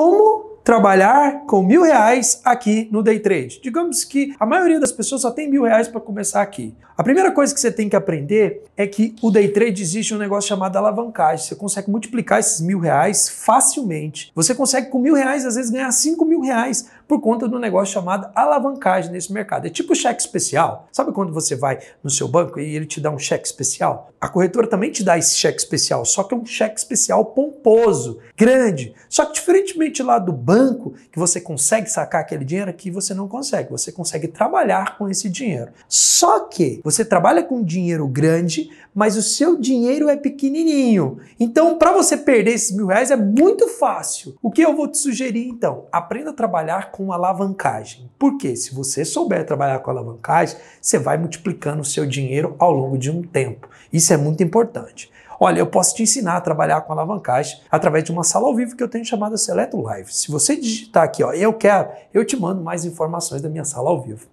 como trabalhar com mil reais aqui no day trade. Digamos que a maioria das pessoas só tem mil reais para começar aqui. A primeira coisa que você tem que aprender é que o day trade existe um negócio chamado alavancagem. Você consegue multiplicar esses mil reais facilmente. Você consegue com mil reais às vezes ganhar cinco mil reais por conta de um negócio chamado alavancagem nesse mercado. É tipo cheque especial. Sabe quando você vai no seu banco e ele te dá um cheque especial? A corretora também te dá esse cheque especial, só que é um cheque especial pomposo, grande. Só que diferentemente lá do banco, que você consegue sacar aquele dinheiro, aqui você não consegue. Você consegue trabalhar com esse dinheiro. Só que você trabalha com dinheiro grande, mas o seu dinheiro é pequenininho. Então, para você perder esses mil reais é muito fácil. O que eu vou te sugerir então? Aprenda a trabalhar com com alavancagem. Porque se você souber trabalhar com alavancagem, você vai multiplicando o seu dinheiro ao longo de um tempo. Isso é muito importante. Olha, eu posso te ensinar a trabalhar com alavancagem através de uma sala ao vivo que eu tenho chamada Seleto Live. Se você digitar aqui, ó, eu quero, eu te mando mais informações da minha sala ao vivo.